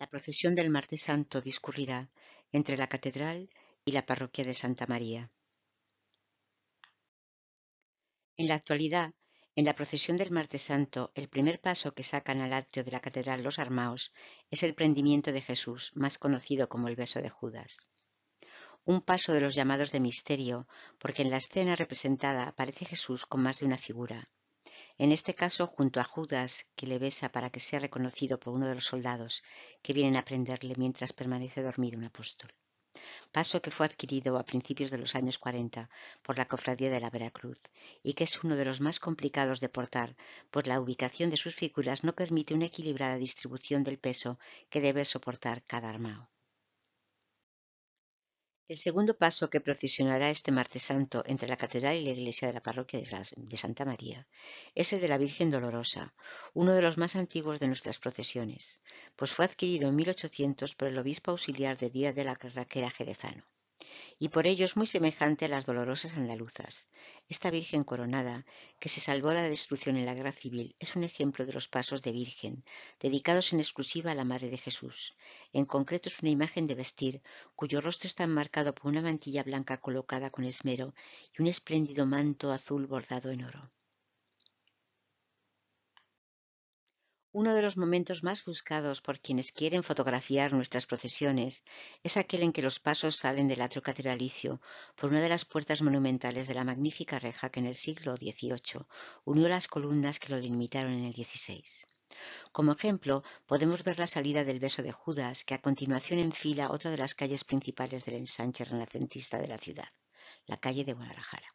La procesión del Martes Santo discurrirá entre la catedral y la parroquia de Santa María. En la actualidad, en la procesión del Martes Santo, el primer paso que sacan al atrio de la catedral los armaos es el prendimiento de Jesús, más conocido como el beso de Judas. Un paso de los llamados de misterio, porque en la escena representada aparece Jesús con más de una figura, en este caso junto a Judas, que le besa para que sea reconocido por uno de los soldados que vienen a prenderle mientras permanece dormido un apóstol. Paso que fue adquirido a principios de los años 40 por la Cofradía de la Veracruz y que es uno de los más complicados de portar, pues la ubicación de sus figuras no permite una equilibrada distribución del peso que debe soportar cada armado. El segundo paso que procesionará este martes santo entre la catedral y la iglesia de la parroquia de Santa María es el de la Virgen Dolorosa, uno de los más antiguos de nuestras procesiones, pues fue adquirido en 1800 por el obispo auxiliar de Día de la Carraquera Jerezano y por ello es muy semejante a las dolorosas andaluzas. Esta Virgen coronada, que se salvó la destrucción en la guerra civil, es un ejemplo de los pasos de Virgen, dedicados en exclusiva a la Madre de Jesús. En concreto es una imagen de vestir, cuyo rostro está enmarcado por una mantilla blanca colocada con esmero y un espléndido manto azul bordado en oro. Uno de los momentos más buscados por quienes quieren fotografiar nuestras procesiones es aquel en que los pasos salen del atrio catedralicio por una de las puertas monumentales de la magnífica reja que en el siglo XVIII unió las columnas que lo delimitaron en el XVI. Como ejemplo, podemos ver la salida del beso de Judas, que a continuación enfila otra de las calles principales del ensanche renacentista de la ciudad, la calle de Guadalajara.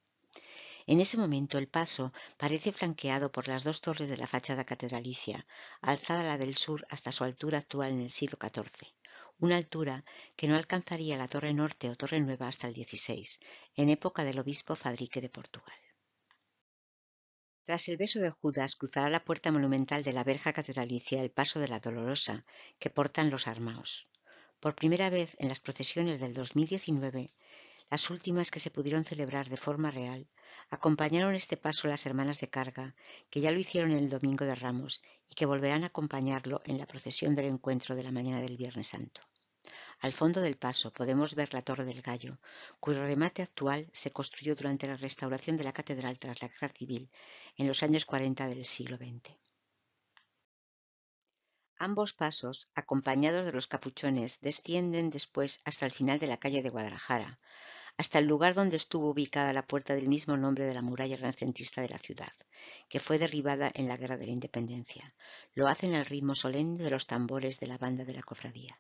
En ese momento el paso parece flanqueado por las dos torres de la fachada catedralicia, alzada la del sur hasta su altura actual en el siglo XIV, una altura que no alcanzaría la torre norte o torre nueva hasta el XVI, en época del obispo Fadrique de Portugal. Tras el beso de Judas cruzará la puerta monumental de la verja catedralicia el paso de la Dolorosa, que portan los armaos. Por primera vez en las procesiones del 2019, las últimas que se pudieron celebrar de forma real acompañaron este paso las hermanas de carga, que ya lo hicieron el domingo de Ramos y que volverán a acompañarlo en la procesión del encuentro de la mañana del Viernes Santo. Al fondo del paso podemos ver la Torre del Gallo, cuyo remate actual se construyó durante la restauración de la catedral tras la guerra civil en los años 40 del siglo XX. Ambos pasos, acompañados de los capuchones, descienden después hasta el final de la calle de Guadalajara, hasta el lugar donde estuvo ubicada la puerta del mismo nombre de la muralla renacentista de la ciudad, que fue derribada en la Guerra de la Independencia. Lo hacen al ritmo solemne de los tambores de la banda de la cofradía.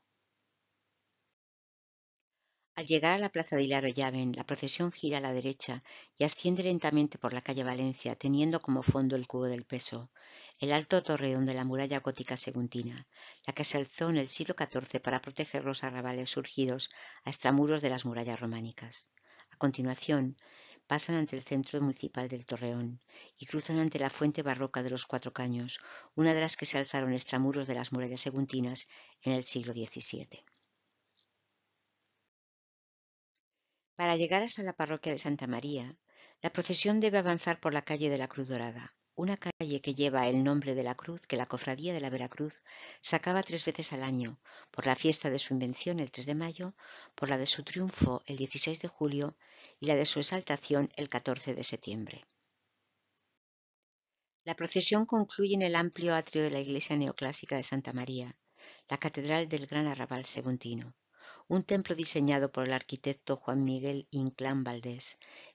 Al llegar a la plaza de Hilaro Llaven, la procesión gira a la derecha y asciende lentamente por la calle Valencia, teniendo como fondo el cubo del peso el alto torreón de la muralla gótica seguntina, la que se alzó en el siglo XIV para proteger los arrabales surgidos a extramuros de las murallas románicas. A continuación, pasan ante el centro municipal del Torreón y cruzan ante la fuente barroca de los Cuatro Caños, una de las que se alzaron extramuros de las murallas seguntinas en el siglo XVII. Para llegar hasta la parroquia de Santa María, la procesión debe avanzar por la calle de la Cruz Dorada, una calle que lleva el nombre de la cruz que la Cofradía de la Veracruz sacaba tres veces al año, por la fiesta de su invención el 3 de mayo, por la de su triunfo el 16 de julio y la de su exaltación el 14 de septiembre. La procesión concluye en el amplio atrio de la iglesia neoclásica de Santa María, la catedral del gran arrabal sebuntino un templo diseñado por el arquitecto Juan Miguel Inclán Valdés,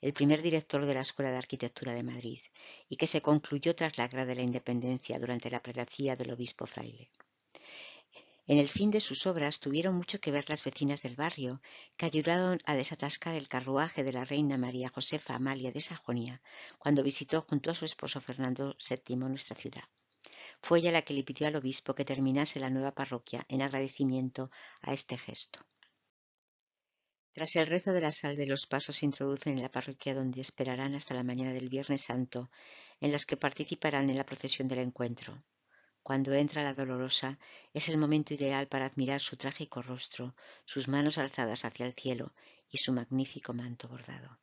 el primer director de la Escuela de Arquitectura de Madrid, y que se concluyó tras la Guerra de la Independencia durante la prelacía del obispo fraile. En el fin de sus obras tuvieron mucho que ver las vecinas del barrio, que ayudaron a desatascar el carruaje de la reina María Josefa Amalia de Sajonia cuando visitó junto a su esposo Fernando VII nuestra ciudad. Fue ella la que le pidió al obispo que terminase la nueva parroquia en agradecimiento a este gesto. Tras el rezo de la salve, los pasos se introducen en la parroquia donde esperarán hasta la mañana del Viernes Santo, en las que participarán en la procesión del encuentro. Cuando entra la dolorosa, es el momento ideal para admirar su trágico rostro, sus manos alzadas hacia el cielo y su magnífico manto bordado.